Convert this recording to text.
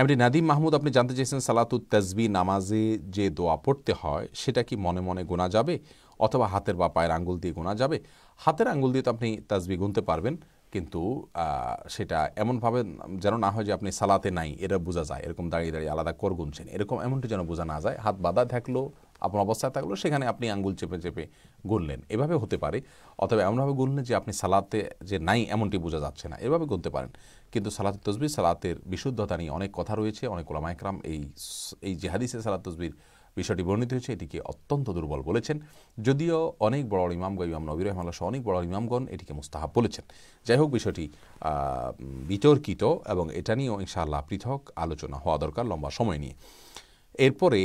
MD Nadim Mahmud আপনি জানতে চেয়েছেন সালাতুত তাজবি নামাজে যে দোয়া পড়তে হয় সেটা কি মনে মনে গোনা যাবে অথবা হাতের বা পায়ের আঙ্গুল দিয়ে গোনা যাবে হাতের আঙ্গুল দিয়ে তো আপনি তাজবি গুনতে পারবেন কিন্তু সেটা এমনভাবে যেন না হয় যে আপনি সালাতে নাই এটা বোঝা যায় এরকম দাঁড়িয়ে দাঁড়িয়ে আলাদা কর গুনছেন এরকম এমনটা যেন বোঝা না যায় হাত বাঁধা থাকলো আপনার অবস্থায় থাকলো সেখানে আপনি আঙ্গুল চেপে চেপে গুনলেন এভাবে হতে পারে অথবা এমনভাবে গুনলেন যে আপনি সালাতে যে নাই এমনটি বোঝা যাচ্ছে না এভাবে গুনতে পারেন কিন্তু সালাতে তসবির সালাতের বিশুদ্ধতা নিয়ে অনেক কথা রয়েছে অনেক ওলামায়করাম এই এই জেহাদিসে সালাত তসবির বিষয়টি বর্ণিত হয়েছে এটিকে অত্যন্ত দুর্বল বলেছেন যদিও অনেক বড় ইমামগণ ইমাম নবী রহমাল্লা অনেক বড় ইমামগণ এটিকে মুস্তাহাব বলেছেন যাই হোক বিষয়টি বিতর্কিত এবং এটা নিয়েও ইনশাআল্লাহ পৃথক আলোচনা হওয়া দরকার লম্বা সময় নিয়ে এরপরে